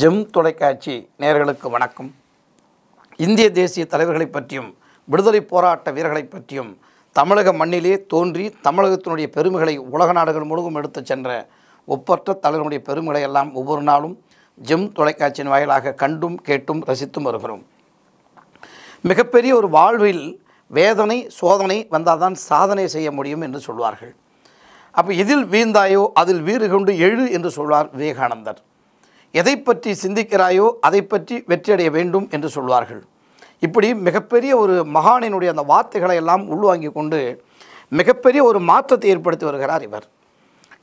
GeM தொலைக்காட்சி நேர்களுக்கு வணக்கம் இந்திய தேசிய தலைவர்களை பற்றியும் விடுதலை போராட்ட வீரர்களை பற்றியும் தமிழக மண்ணிலே தோன்றி தமிழகத்தினுடைய பெருமைகளை உலக நாடுகள் முழுவதும் எடுத்து சென்ற ஒப்பற்ற தலைவருடைய பெருமைகளை எல்லாம் ஒவ்வொரு நாளும் ஜெம் தொலைக்காட்சியின் வாயிலாக கண்டும் கேட்டும் ரசித்தும் வருகிறோம் மிகப்பெரிய ஒரு வாழ்வில் வேதனை சோதனை வந்தால் தான் சாதனை செய்ய முடியும் என்று சொல்வார்கள் அப்போ இதில் வீழ்ந்தாயோ அதில் வீறு கொண்டு எழு என்று சொல்வார் விவேகானந்தர் எதை பற்றி சிந்திக்கிறாயோ அதை பற்றி வெற்றியடைய வேண்டும் என்று சொல்வார்கள் இப்படி மிகப்பெரிய ஒரு மகானினுடைய அந்த வார்த்தைகளை எல்லாம் உள்வாங்கி கொண்டு மிகப்பெரிய ஒரு மாற்றத்தை ஏற்படுத்தி வருகிறார் இவர்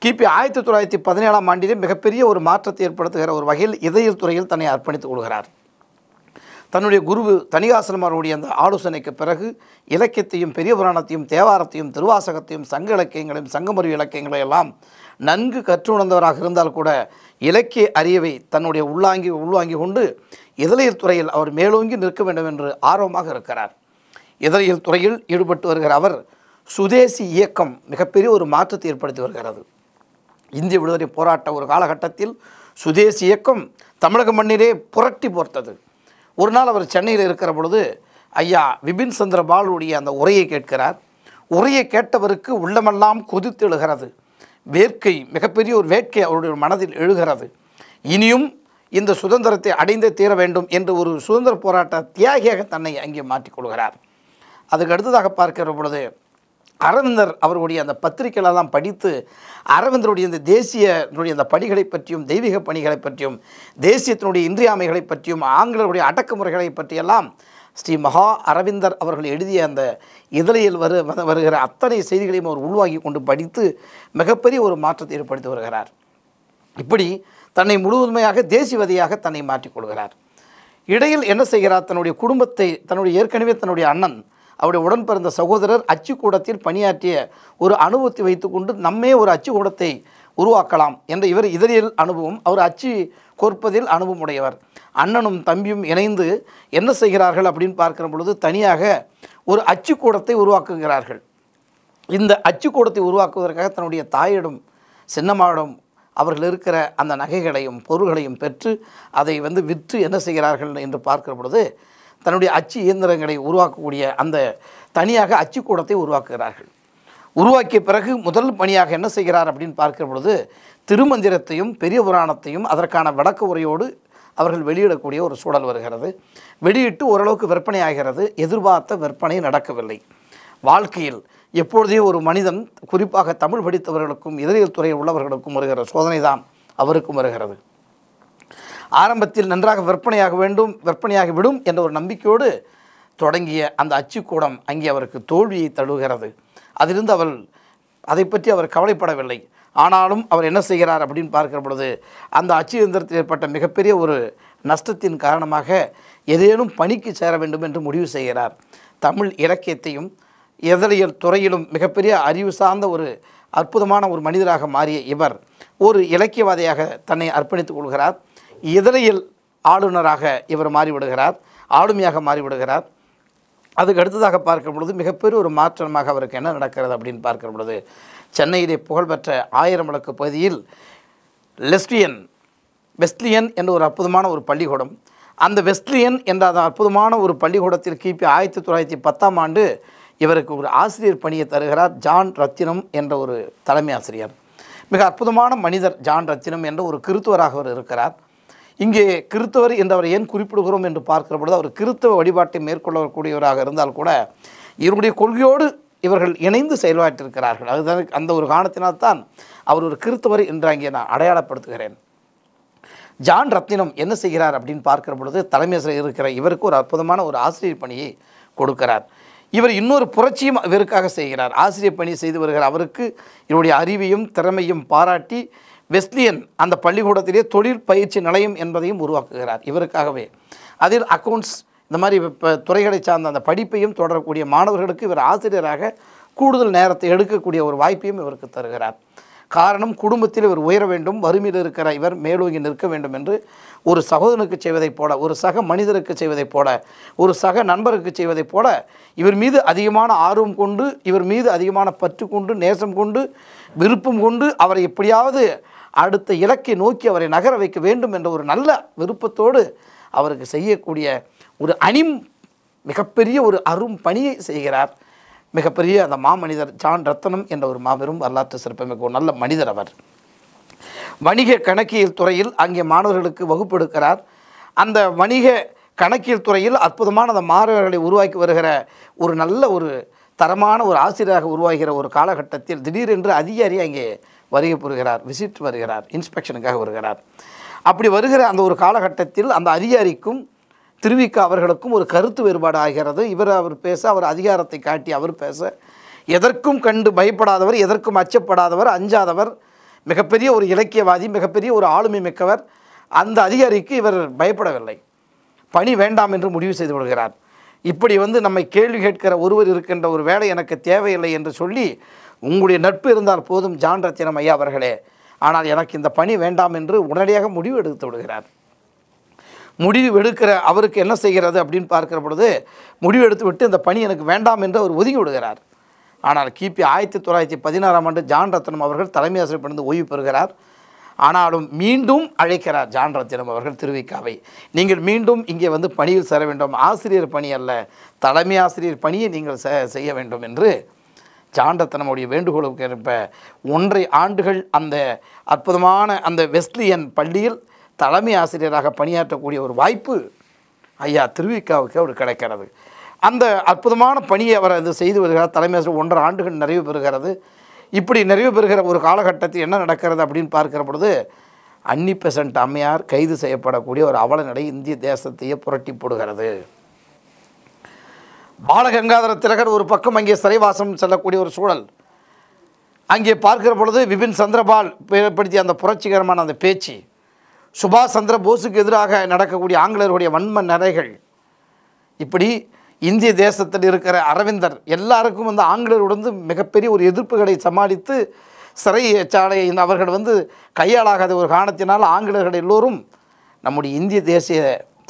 கிபி ஆயிரத்தி தொள்ளாயிரத்தி பதினேழாம் ஆண்டிலே மிகப்பெரிய ஒரு மாற்றத்தை ஏற்படுத்துகிற ஒரு வகையில் இதயத்துறையில் தன்னை அர்ப்பணித்துக் கொள்கிறார் தன்னுடைய குரு தனிகாசலமாருடைய அந்த ஆலோசனைக்கு பிறகு இலக்கியத்தையும் பெரிய புராணத்தையும் தேவாரத்தையும் திருவாசகத்தையும் சங்க இலக்கியங்களையும் சங்கமருவி இலக்கியங்களை எல்லாம் நன்கு கற்றுணர்ந்தவராக இருந்தால் கூட இலக்கிய அறிவை தன்னுடைய உள்ளாங்கி உள்வாங்கி கொண்டு இதழியல் துறையில் அவர் மேலோங்கி நிற்க வேண்டும் என்று ஆர்வமாக இருக்கிறார் இதழியல் துறையில் ஈடுபட்டு வருகிற அவர் சுதேசி இயக்கம் மிகப்பெரிய ஒரு மாற்றத்தை ஏற்படுத்தி வருகிறது இந்திய விடுதலை போராட்ட ஒரு காலகட்டத்தில் சுதேசி இயக்கம் தமிழக மண்ணிலே புரட்டி போர்த்தது ஒரு நாள் அவர் சென்னையில் இருக்கிற பொழுது ஐயா விபின் சந்திர பாலுடைய அந்த உரையை கேட்கிறார் உரையை கேட்டவருக்கு உள்ளமெல்லாம் கொதித்து எழுகிறது வேர்க்கை மிகப்பெரிய ஒரு வேட்கை அவருடைய மனதில் எழுகிறது இனியும் இந்த சுதந்திரத்தை அடைந்தே தீர வேண்டும் என்று ஒரு சுதந்திர போராட்ட தியாகியாக தன்னை அங்கே மாற்றிக்கொள்கிறார் அதுக்கு அடுத்ததாக பார்க்கிற பொழுது அரவிந்தர் அவருடைய அந்த தான் படித்து அரவிந்தருடைய இந்த தேசியனுடைய அந்த பணிகளை பற்றியும் தெய்வீக பணிகளை பற்றியும் தேசியத்தினுடைய இன்றியாமைகளை பற்றியும் ஆங்கிலருடைய அடக்குமுறைகளை பற்றியெல்லாம் ஸ்ரீ மகா அரவிந்தர் அவர்கள் எழுதிய அந்த இதழையில் வரு வருகிற அத்தனை செய்திகளையும் அவர் உள்வாங்கி கொண்டு படித்து மிகப்பெரிய ஒரு மாற்றத்தை ஏற்படுத்தி வருகிறார் இப்படி தன்னை முழுவதுமையாக தேசியவதியாக தன்னை மாற்றிக்கொள்கிறார் இடையில் என்ன செய்கிறார் தன்னுடைய குடும்பத்தை தன்னுடைய ஏற்கனவே தன்னுடைய அண்ணன் அவருடைய உடன் பிறந்த சகோதரர் அச்சுக்கூடத்தில் பணியாற்றிய ஒரு அனுபவத்தை வைத்துக்கொண்டு நம்மே ஒரு அச்சுக்கூடத்தை உருவாக்கலாம் என்ற இவர் இதழியல் அனுபவம் அவர் அச்சு கோர்ப்பதில் அனுபவம் உடையவர் அண்ணனும் தம்பியும் இணைந்து என்ன செய்கிறார்கள் அப்படின்னு பார்க்கிற பொழுது தனியாக ஒரு அச்சுக்கூடத்தை உருவாக்குகிறார்கள் இந்த அச்சுக்கூடத்தை உருவாக்குவதற்காக தன்னுடைய தாயிடம் சின்னமாவிடம் அவர்கள் இருக்கிற அந்த நகைகளையும் பொருள்களையும் பெற்று அதை வந்து விற்று என்ன செய்கிறார்கள் என்று பார்க்கிற பொழுது தன்னுடைய அச்சு இயந்திரங்களை உருவாக்கக்கூடிய அந்த தனியாக அச்சு கூடத்தை உருவாக்குகிறார்கள் உருவாக்கிய பிறகு முதல் பணியாக என்ன செய்கிறார் அப்படின்னு பார்க்கிற பொழுது திருமந்திரத்தையும் பெரிய புராணத்தையும் அதற்கான வடக்கு உரையோடு அவர்கள் வெளியிடக்கூடிய ஒரு சூழல் வருகிறது வெளியிட்டு ஓரளவுக்கு விற்பனை ஆகிறது எதிர்பார்த்த விற்பனை நடக்கவில்லை வாழ்க்கையில் எப்பொழுதே ஒரு மனிதன் குறிப்பாக தமிழ் படித்தவர்களுக்கும் இதழியல் துறையில் உள்ளவர்களுக்கும் வருகிற சோதனை தான் அவருக்கும் வருகிறது ஆரம்பத்தில் நன்றாக விற்பனையாக வேண்டும் விற்பனையாகி விடும் என்ற ஒரு நம்பிக்கையோடு தொடங்கிய அந்த அச்சுக்கூடம் அங்கே அவருக்கு தோல்வியை தழுவுகிறது அதிலிருந்து அவள் அதை பற்றி அவர் கவலைப்படவில்லை ஆனாலும் அவர் என்ன செய்கிறார் அப்படின்னு பார்க்கிற பொழுது அந்த அச்சு இயந்திரத்தில் ஏற்பட்ட மிகப்பெரிய ஒரு நஷ்டத்தின் காரணமாக ஏதேனும் பணிக்கு சேர வேண்டும் என்று முடிவு செய்கிறார் தமிழ் இலக்கியத்தையும் எதழியல் துறையிலும் மிகப்பெரிய அறிவு சார்ந்த ஒரு அற்புதமான ஒரு மனிதராக மாறிய இவர் ஒரு இலக்கியவாதியாக தன்னை அர்ப்பணித்துக் கொள்கிறார் இதழையில் ஆளுநராக இவர் மாறிவிடுகிறார் ஆளுமையாக மாறிவிடுகிறார் அதுக்கு அடுத்ததாக பார்க்கும் பொழுது மிகப்பெரிய ஒரு மாற்றமாக அவருக்கு என்ன நடக்கிறது அப்படின்னு பார்க்கிற பொழுது சென்னையிலே புகழ்பெற்ற ஆயிரம் வழக்கு பகுதியில் லெஸ்டியன் வெஸ்ட்லியன் என்ற ஒரு அற்புதமான ஒரு பள்ளிக்கூடம் அந்த வெஸ்ட்லியன் என்ற அந்த அற்புதமான ஒரு பள்ளிக்கூடத்தில் கிபி ஆயிரத்தி தொள்ளாயிரத்தி பத்தாம் ஆண்டு இவருக்கு ஒரு ஆசிரியர் பணியை தருகிறார் ஜான் ரத்தினம் என்ற ஒரு தலைமை ஆசிரியர் மிக அற்புதமான மனிதர் ஜான் ரத்தினம் என்ற ஒரு கிருத்துவராக அவர் இருக்கிறார் இங்கே கிறித்தவர் என்றவர் ஏன் குறிப்பிடுகிறோம் என்று பார்க்கிற பொழுது அவர் கிறித்தவ வழிபாட்டை மேற்கொள்ளக்கூடியவராக இருந்தால் கூட இவருடைய கொள்கையோடு இவர்கள் இணைந்து செயல்பாட்டிருக்கிறார்கள் அதுதான் அந்த ஒரு காரணத்தினால்தான் அவர் ஒரு கிறித்தவர் என்று அங்கே நான் அடையாளப்படுத்துகிறேன் ஜான் ரத்னம் என்ன செய்கிறார் அப்படின்னு பார்க்கிற பொழுது தலைமை ஆசிரியர் இருக்கிற இவருக்கு ஒரு அற்புதமான ஒரு ஆசிரியர் பணியை கொடுக்கிறார் இவர் இன்னொரு புரட்சியும் இவருக்காக செய்கிறார் ஆசிரியர் பணி செய்து வருகிற அவருக்கு இவருடைய அறிவையும் திறமையும் பாராட்டி வெஸ்லியன் அந்த பள்ளிக்கூடத்திலே தொழில் பயிற்சி நிலையம் என்பதையும் உருவாக்குகிறார் இவருக்காகவே அதில் அக்கௌண்ட்ஸ் இந்த மாதிரி துறைகளை சார்ந்த அந்த படிப்பையும் தொடரக்கூடிய மாணவர்களுக்கு இவர் ஆசிரியராக கூடுதல் நேரத்தை எடுக்கக்கூடிய ஒரு வாய்ப்பையும் இவருக்கு தருகிறார் காரணம் குடும்பத்தில் இவர் உயர வேண்டும் வறுமையில் இருக்கிற இவர் மேலோங்கி நிற்க வேண்டும் என்று ஒரு சகோதரனுக்கு செய்வதைப் போல ஒரு சக மனிதருக்கு செய்வதைப் போல ஒரு சக நண்பருக்கு செய்வதைப் போல இவர் மீது அதிகமான ஆர்வம் கொண்டு இவர் மீது அதிகமான பற்று கொண்டு நேசம் கொண்டு விருப்பம் கொண்டு அவரை எப்படியாவது அடுத்த இலக்கை நோக்கி அவரை நகர வைக்க வேண்டும் என்ற ஒரு நல்ல விருப்பத்தோடு அவருக்கு செய்யக்கூடிய ஒரு அணி மிகப்பெரிய ஒரு அரும் பணியை செய்கிறார் மிகப்பெரிய அந்த மாமனிதர் ஜான் ரத்தனம் என்ற ஒரு மாபெரும் வரலாற்று சிறப்புமிக்க ஒரு நல்ல மனிதர் அவர் வணிக கணக்கியல் துறையில் அங்கே மாணவர்களுக்கு வகுப்பெடுக்கிறார் அந்த வணிக கணக்கியல் துறையில் அற்புதமான அந்த மாணவர்களை உருவாக்கி வருகிற ஒரு நல்ல ஒரு தரமான ஒரு ஆசிரியராக உருவாகிற ஒரு காலகட்டத்தில் திடீரென்று அதிகாரி அங்கே வருகை புரிகிறார் விசிட் வருகிறார் இன்ஸ்பெக்ஷனுக்காக வருகிறார் அப்படி வருகிற அந்த ஒரு காலகட்டத்தில் அந்த அதிகாரிக்கும் திருவிக்க அவர்களுக்கும் ஒரு கருத்து வேறுபாடு ஆகிறது இவர் அவர் பேச அவர் அதிகாரத்தை காட்டி அவர் பேச எதற்கும் கண்டு பயப்படாதவர் எதற்கும் அச்சப்படாதவர் அஞ்சாதவர் மிகப்பெரிய ஒரு இலக்கியவாதி மிகப்பெரிய ஒரு ஆளுமை மிக்கவர் அந்த அதிகாரிக்கு இவர் பயப்படவில்லை பணி வேண்டாம் என்று முடிவு செய்து கொள்கிறார் இப்படி வந்து நம்மை கேள்வி கேட்கிற ஒருவர் இருக்கின்ற ஒரு வேலை எனக்கு தேவையில்லை என்று சொல்லி உங்களுடைய நட்பு இருந்தால் போதும் ஜான் ரத்தினம் ஐயா அவர்களே ஆனால் எனக்கு இந்த பணி வேண்டாம் என்று உடனடியாக முடிவு எடுத்து விடுகிறார் முடிவு எடுக்கிற அவருக்கு என்ன செய்கிறது அப்படின்னு பார்க்கிற பொழுது முடிவு எடுத்து விட்டு இந்த பணி எனக்கு வேண்டாம் என்று அவர் ஒதுங்கி விடுகிறார் ஆனால் கிபி ஆயிரத்தி தொள்ளாயிரத்தி பதினாறாம் ஆண்டு ஜான் ரத்னம் அவர்கள் தலைமை ஆசிரியப்பிலிருந்து ஓய்வு பெறுகிறார் ஆனாலும் மீண்டும் அழைக்கிறார் ஜான் ரத்தினம் அவர்கள் திருவிக்காவை நீங்கள் மீண்டும் இங்கே வந்து பணியில் சேர வேண்டும் ஆசிரியர் பணி அல்ல தலைமை ஆசிரியர் பணியை நீங்கள் செய்ய வேண்டும் என்று சாண்டத்தை வேண்டுகோளுக்கு ஏற்ப ஒன்றை ஆண்டுகள் அந்த அற்புதமான அந்த வெஸ்லியன் பள்ளியில் தலைமை ஆசிரியராக பணியாற்றக்கூடிய ஒரு வாய்ப்பு ஐயா திருவிக்காவுக்கு அவர் கிடைக்கிறது அந்த அற்புதமான பணியை அவர் அது செய்து வருகிறார் தலைமை ஆசிரியர் ஒன்றரை ஆண்டுகள் நிறைவு பெறுகிறது இப்படி நிறைவு பெறுகிற ஒரு காலகட்டத்தில் என்ன நடக்கிறது அப்படின்னு பார்க்கிற பொழுது அன்னி பெசன்ட் அம்மையார் கைது செய்யப்படக்கூடிய ஒரு அவல நடை இந்திய தேசத்தையே புரட்டி போடுகிறது பாலகங்காதர திலகர் ஒரு பக்கம் அங்கே சிறைவாசம் செல்லக்கூடிய ஒரு சூழல் அங்கே பார்க்கிற பொழுது விபின் சந்திரபால் ஏற்படுத்திய அந்த புரட்சிகரமான அந்த பேச்சு சுபாஷ் சந்திர போஸுக்கு எதிராக நடக்கக்கூடிய ஆங்கிலேயருடைய வன்ம நடைகள் இப்படி இந்திய தேசத்தில் இருக்கிற அரவிந்தர் எல்லாருக்கும் வந்து ஆங்கிலேயருடன் மிகப்பெரிய ஒரு எதிர்ப்புகளை சமாளித்து சிறை சாலையை அவர்கள் வந்து கையாளாகாத ஒரு காரணத்தினால் ஆங்கிலேயர்கள் எல்லோரும் நம்முடைய இந்திய தேசிய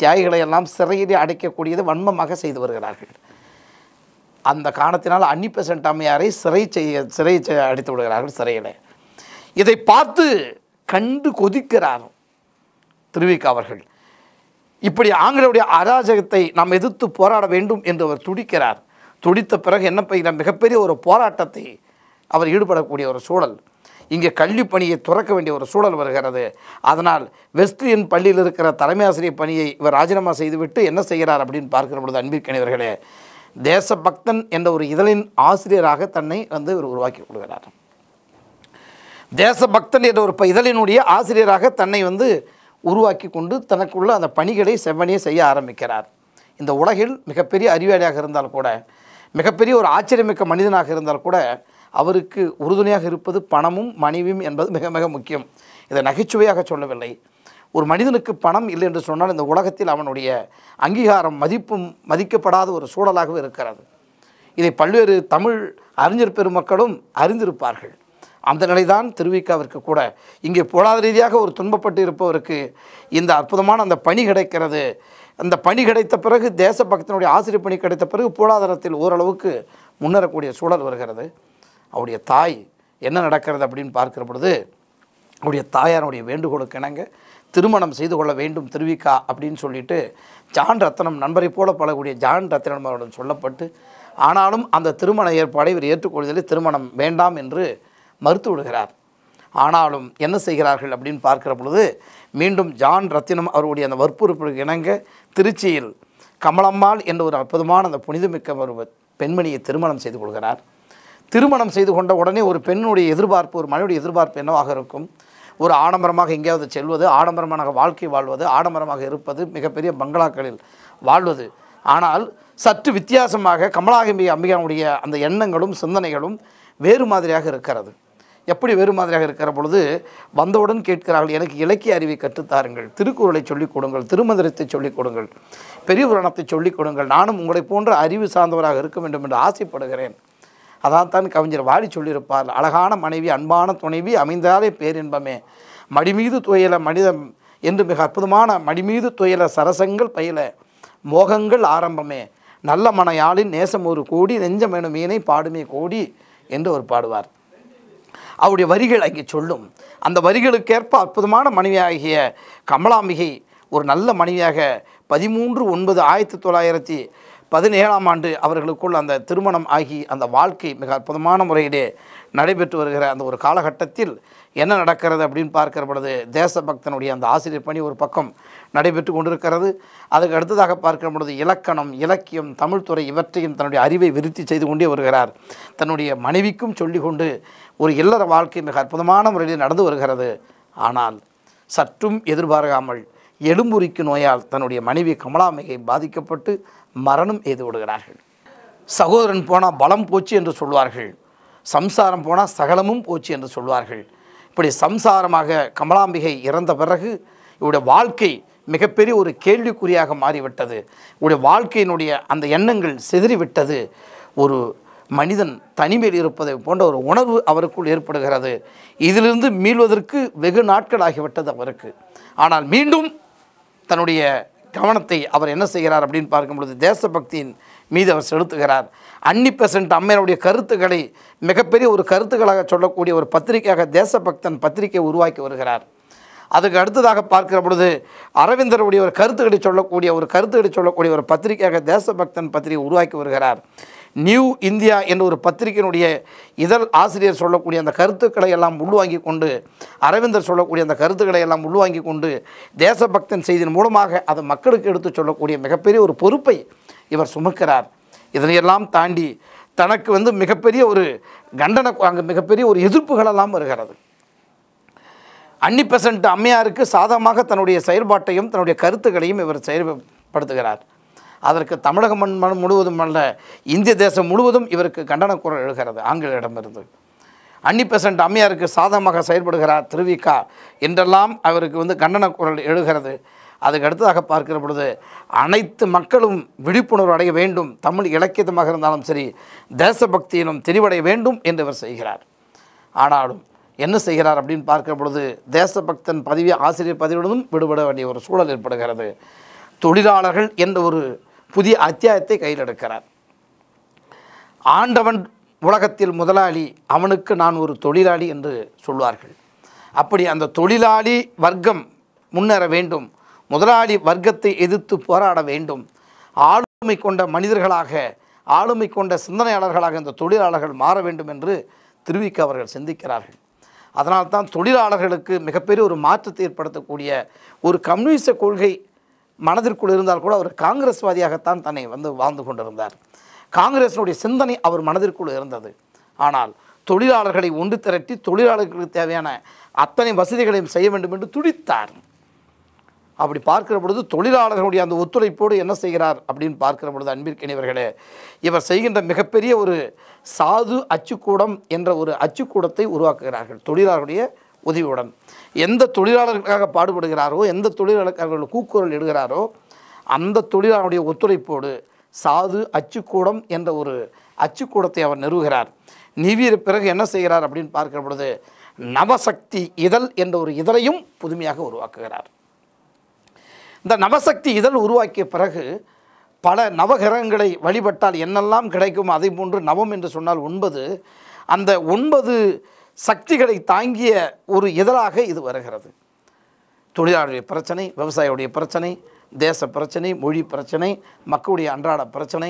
தியாகிகளை எல்லாம் சிறையிலே அடைக்கக்கூடியது வன்மமாக செய்து வருகிறார்கள் அந்த காரணத்தினால் அன்னிப்பெசன்ட் அம்மையாரை சிறை செய்ய சிறை அடித்து விடுகிறார்கள் சிறையில் இதை பார்த்து கண்டு கொதிக்கிறார் திருவிக்க அவர்கள் இப்படி ஆங்கிலேயுடைய அராஜகத்தை நாம் எதிர்த்து போராட வேண்டும் என்று அவர் துடிக்கிறார் துடித்த பிறகு என்ன பெய்கிற மிகப்பெரிய ஒரு போராட்டத்தை அவர் ஈடுபடக்கூடிய ஒரு சூழல் இங்கே கல்வி பணியை துறக்க வேண்டிய ஒரு சூழல் வருகிறது அதனால் வெஸ்ட்லியன் பள்ளியில் இருக்கிற தலைமை ஆசிரியர் பணியை இவர் ராஜினாமா செய்துவிட்டு என்ன செய்கிறார் அப்படின்னு பார்க்கிற பொழுது அன்பிற்கணிவர்களே தேசபக்தன் என்ற ஒரு இதழின் ஆசிரியராக தன்னை வந்து இவர் உருவாக்கி கொள்கிறார் தேசபக்தன் என்ற ஒரு இதழினுடைய ஆசிரியராக தன்னை வந்து உருவாக்கி கொண்டு தனக்குள்ள அந்த பணிகளை செவ்வனியை செய்ய ஆரம்பிக்கிறார் இந்த உலகில் மிகப்பெரிய அறிவாளியாக இருந்தால் கூட மிகப்பெரிய ஒரு ஆச்சரியமிக்க மனிதனாக இருந்தால் கூட அவருக்கு உறுதுணையாக இருப்பது பணமும் மனைவியும் என்பது மிக மிக முக்கியம் இதை நகைச்சுவையாக சொல்லவில்லை ஒரு மனிதனுக்கு பணம் இல்லை என்று சொன்னால் இந்த உலகத்தில் அவனுடைய அங்கீகாரம் மதிப்பும் மதிக்கப்படாத ஒரு சூழலாகவும் இருக்கிறது இதை பல்வேறு தமிழ் அறிஞர் பெருமக்களும் அறிந்திருப்பார்கள் அந்த நிலைதான் திருவிக்காவிற்கு கூட இங்கே பொருளாதார ரீதியாக ஒரு துன்பப்பட்டு இருப்பவருக்கு இந்த அற்புதமான அந்த பணி கிடைக்கிறது அந்த பணி கிடைத்த பிறகு தேசபக்தனுடைய ஆசிரியர் பணி கிடைத்த பிறகு பொருளாதாரத்தில் ஓரளவுக்கு முன்னேறக்கூடிய சூழல் வருகிறது அவருடைய தாய் என்ன நடக்கிறது அப்படின்னு பார்க்கிற பொழுது அவருடைய தாயாருடைய வேண்டுகோளுக்கு இணங்க திருமணம் செய்து கொள்ள வேண்டும் திருவிக்கா அப்படின்னு சொல்லிட்டு ஜான் ரத்னம் நண்பரை போல பழகக்கூடிய ஜான் ரத்தனம் அவருடன் சொல்லப்பட்டு ஆனாலும் அந்த திருமண ஏற்பாடை இவர் ஏற்றுக்கொள்வதில் திருமணம் வேண்டாம் என்று மறுத்து விடுகிறார் ஆனாலும் என்ன செய்கிறார்கள் அப்படின்னு பார்க்கிற பொழுது மீண்டும் ஜான் ரத்தினம் அவருடைய அந்த வற்புறுப்பிற்கு இணங்க திருச்சியில் கமலம்மாள் என்ற ஒரு அற்புதமான அந்த புனிதமிக்க ஒரு பெண்மணியை திருமணம் செய்து கொள்கிறார் திருமணம் செய்து கொண்ட உடனே ஒரு பெண்ணுடைய எதிர்பார்ப்பு ஒரு மனைவியுடைய எதிர்பார்ப்பு என்னவாக இருக்கும் ஒரு ஆடம்பரமாக எங்கேயாவது செல்வது ஆடம்பரமான வாழ்க்கை வாழ்வது ஆடம்பரமாக இருப்பது மிகப்பெரிய பங்களாக்களில் வாழ்வது ஆனால் சற்று வித்தியாசமாக கமலாகம்பி அம்பிகாவுடைய அந்த எண்ணங்களும் சிந்தனைகளும் வேறு மாதிரியாக இருக்கிறது எப்படி வேறு மாதிரியாக இருக்கிற பொழுது வந்தவுடன் கேட்கிறார்கள் எனக்கு இலக்கிய அறிவை கற்றுத்தாருங்கள் திருக்குறளை சொல்லிக் கொடுங்கள் திருமந்திரத்தை சொல்லிக் கொடுங்கள் பெரிய புராணத்தை சொல்லிக் கொடுங்கள் நானும் உங்களை போன்ற அறிவு சார்ந்தவராக இருக்க வேண்டும் என்று ஆசைப்படுகிறேன் தான் கவிஞர் வாடி சொல்லியிருப்பார் அழகான மனைவி அன்பான துணைவி அமைந்தாலே பேரின்பமே மடிமீது துயல மனித என்று மிக அற்புதமான மடிமீது துயல சரசங்கள் பயில மோகங்கள் ஆரம்பமே நல்ல மனையாளின் நேசம் ஒரு கோடி எனும் மீனை பாடுமே கோடி என்று ஒரு பாடுவார் அவருடைய வரிகள் அங்கே சொல்லும் அந்த வரிகளுக்கேற்ப அற்புதமான மனைவியாகிய கமலாம்பிகை ஒரு நல்ல மனைவியாக பதிமூன்று ஒன்பது ஆயிரத்தி தொள்ளாயிரத்தி பதினேழாம் ஆண்டு அவர்களுக்குள் அந்த திருமணம் ஆகி அந்த வாழ்க்கை மிக அற்புதமான முறையிலே நடைபெற்று வருகிற அந்த ஒரு காலகட்டத்தில் என்ன நடக்கிறது அப்படின்னு பார்க்கிற பொழுது தேசபக்தனுடைய அந்த ஆசிரியர் பணி ஒரு பக்கம் நடைபெற்று கொண்டிருக்கிறது அதுக்கு அடுத்ததாக பார்க்கிற பொழுது இலக்கணம் இலக்கியம் தமிழ்துறை இவற்றையும் தன்னுடைய அறிவை விருத்தி செய்து கொண்டே வருகிறார் தன்னுடைய மனைவிக்கும் சொல்லிக்கொண்டு ஒரு இல்லற வாழ்க்கை மிக அற்புதமான முறையில் நடந்து வருகிறது ஆனால் சற்றும் எதிர்பார்க்காமல் எலும்புரிக்கு நோயால் தன்னுடைய மனைவி கமலாமையை பாதிக்கப்பட்டு மரணம் எய்து விடுகிறார்கள் சகோதரன் போனால் பலம் போச்சு என்று சொல்வார்கள் சம்சாரம் போனால் சகலமும் போச்சு என்று சொல்வார்கள் இப்படி சம்சாரமாக கமலாம்பிகை இறந்த பிறகு இவருடைய வாழ்க்கை மிகப்பெரிய ஒரு கேள்விக்குறியாக மாறிவிட்டது இவருடைய வாழ்க்கையினுடைய அந்த எண்ணங்கள் செதறிவிட்டது ஒரு மனிதன் தனிமையில் இருப்பதை போன்ற ஒரு உணர்வு அவருக்குள் ஏற்படுகிறது இதிலிருந்து மீள்வதற்கு வெகு நாட்கள் ஆகிவிட்டது அவருக்கு ஆனால் மீண்டும் தன்னுடைய கவனத்தை அவர் என்ன செய்கிறார் அப்படின்னு பார்க்கும் பொழுது தேசபக்தியின் மீது அவர் செலுத்துகிறார் அன்னி பெசன்ட் அம்மையினுடைய கருத்துக்களை மிகப்பெரிய ஒரு கருத்துக்களாக சொல்லக்கூடிய ஒரு பத்திரிகையாக தேசபக்தன் பத்திரிகை உருவாக்கி வருகிறார் அதுக்கு அடுத்ததாக பார்க்கிற பொழுது அரவிந்தருடைய ஒரு கருத்துக்களை சொல்லக்கூடிய ஒரு கருத்துக்களை சொல்லக்கூடிய ஒரு பத்திரிகையாக தேசபக்தன் பத்திரிகை உருவாக்கி வருகிறார் நியூ இந்தியா என்ற ஒரு பத்திரிகையினுடைய இதழ் ஆசிரியர் சொல்லக்கூடிய அந்த கருத்துக்களை எல்லாம் உள்வாங்கி கொண்டு அரவிந்தர் சொல்லக்கூடிய அந்த கருத்துக்களை எல்லாம் உள்வாங்கி கொண்டு தேசபக்தன் செய்தியின் மூலமாக அதை மக்களுக்கு எடுத்து சொல்லக்கூடிய மிகப்பெரிய ஒரு பொறுப்பை இவர் சுமக்கிறார் இதனையெல்லாம் தாண்டி தனக்கு வந்து மிகப்பெரிய ஒரு கண்டன அங்கே மிகப்பெரிய ஒரு எதிர்ப்புகளெல்லாம் வருகிறது அன்னி பெசன்ட் அம்மையாருக்கு சாதகமாக தன்னுடைய செயல்பாட்டையும் தன்னுடைய கருத்துக்களையும் இவர் செயல்படுத்துகிறார் அதற்கு தமிழக மண் முழுவதும் அல்ல இந்திய தேசம் முழுவதும் இவருக்கு கண்டன குரல் எழுகிறது ஆங்கிலேயிடமிருந்து அன்னி பெசன்ட் அம்மையாருக்கு சாதகமாக செயல்படுகிறார் திருவிக்கா என்றெல்லாம் அவருக்கு வந்து கண்டன குரல் எழுகிறது அதுக்கு அடுத்ததாக பார்க்கிற பொழுது அனைத்து மக்களும் விழிப்புணர்வு அடைய வேண்டும் தமிழ் இலக்கியத்தமாக இருந்தாலும் சரி தேசபக்தியிலும் தெளிவடைய வேண்டும் என்று இவர் செய்கிறார் ஆனாலும் என்ன செய்கிறார் அப்படின்னு பார்க்கிற பொழுது தேசபக்தன் பதவி ஆசிரியர் பதவியுடனும் விடுபட வேண்டிய ஒரு சூழல் ஏற்படுகிறது தொழிலாளர்கள் என்ற ஒரு புதிய அத்தியாயத்தை கையில் எடுக்கிறார் ஆண்டவன் உலகத்தில் முதலாளி அவனுக்கு நான் ஒரு தொழிலாளி என்று சொல்வார்கள் அப்படி அந்த தொழிலாளி வர்க்கம் முன்னேற வேண்டும் முதலாளி வர்க்கத்தை எதிர்த்து போராட வேண்டும் ஆளுமை கொண்ட மனிதர்களாக ஆளுமை கொண்ட சிந்தனையாளர்களாக இந்த தொழிலாளர்கள் மாற வேண்டும் என்று திருவிக்க அவர்கள் சிந்திக்கிறார்கள் அதனால்தான் தொழிலாளர்களுக்கு மிகப்பெரிய ஒரு மாற்றத்தை ஏற்படுத்தக்கூடிய ஒரு கம்யூனிச கொள்கை மனதிற்குள் இருந்தால் கூட அவர் காங்கிரஸ்வாதியாகத்தான் தன்னை வந்து வாழ்ந்து கொண்டிருந்தார் காங்கிரஸினுடைய சிந்தனை அவர் மனதிற்குள் இருந்தது ஆனால் தொழிலாளர்களை ஒன்று திரட்டி தொழிலாளர்களுக்கு தேவையான அத்தனை வசதிகளையும் செய்ய வேண்டும் என்று துடித்தார் அப்படி பார்க்கிற பொழுது தொழிலாளர்களுடைய அந்த ஒத்துழைப்போடு என்ன செய்கிறார் அப்படின்னு பார்க்கிற பொழுது அன்பிற்கினிவர்களே இவர் செய்கின்ற மிகப்பெரிய ஒரு சாது அச்சுக்கூடம் என்ற ஒரு அச்சுக்கூடத்தை உருவாக்குகிறார்கள் தொழிலாளர்களுடைய உதவியுடன் எந்த தொழிலாளர்களுக்காக பாடுபடுகிறாரோ எந்த தொழிலாளர்களுக்காக கூக்குரல் இடுகிறாரோ அந்த தொழிலாளருடைய ஒத்துழைப்போடு சாது அச்சுக்கூடம் என்ற ஒரு அச்சுக்கூடத்தை அவர் நிறுவுகிறார் நிவிய பிறகு என்ன செய்கிறார் அப்படின்னு பார்க்கிற பொழுது நவசக்தி இதழ் என்ற ஒரு இதழையும் புதுமையாக உருவாக்குகிறார் இந்த நவசக்தி இதழ் உருவாக்கிய பிறகு பல நவகிரகங்களை வழிபட்டால் என்னெல்லாம் கிடைக்கும் அதை போன்று நவம் என்று சொன்னால் ஒன்பது அந்த ஒன்பது சக்திகளை தாங்கிய ஒரு இதழாக இது வருகிறது தொழிலாளருடைய பிரச்சனை விவசாயியுடைய பிரச்சனை தேச பிரச்சனை மொழி பிரச்சனை மக்களுடைய அன்றாட பிரச்சனை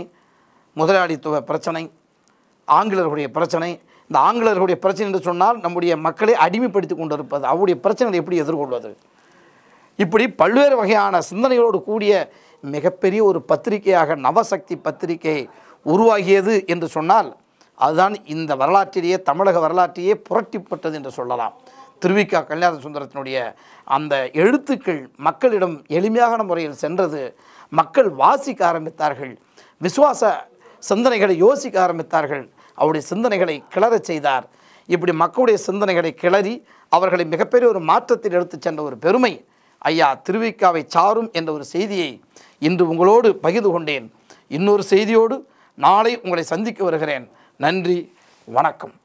முதலாளித்துவ பிரச்சனை ஆங்கிலர்களுடைய பிரச்சனை இந்த ஆங்கிலர்களுடைய பிரச்சனை என்று சொன்னால் நம்முடைய மக்களை அடிமைப்படுத்தி கொண்டிருப்பது அவருடைய பிரச்சனைகளை எப்படி எதிர்கொள்வது இப்படி பல்வேறு வகையான சிந்தனைகளோடு கூடிய மிகப்பெரிய ஒரு பத்திரிகையாக நவசக்தி பத்திரிகை உருவாகியது என்று சொன்னால் அதுதான் இந்த வரலாற்றிலேயே தமிழக வரலாற்றையே புரட்டிப்பட்டது என்று சொல்லலாம் திருவிக்கா கல்யாண சுந்தரத்தினுடைய அந்த எழுத்துக்கள் மக்களிடம் எளிமையான முறையில் சென்றது மக்கள் வாசிக்க ஆரம்பித்தார்கள் விசுவாச சிந்தனைகளை யோசிக்க ஆரம்பித்தார்கள் அவருடைய சிந்தனைகளை கிளறச் செய்தார் இப்படி மக்களுடைய சிந்தனைகளை கிளறி அவர்களை மிகப்பெரிய ஒரு மாற்றத்தில் எடுத்துச் சென்ற ஒரு பெருமை ஐயா திருவிக்காவை சாரும் என்ற ஒரு செய்தியை இன்று உங்களோடு பகிர்ந்து கொண்டேன் இன்னொரு செய்தியோடு நாளை உங்களை சந்திக்க வருகிறேன் நன்றி வணக்கம்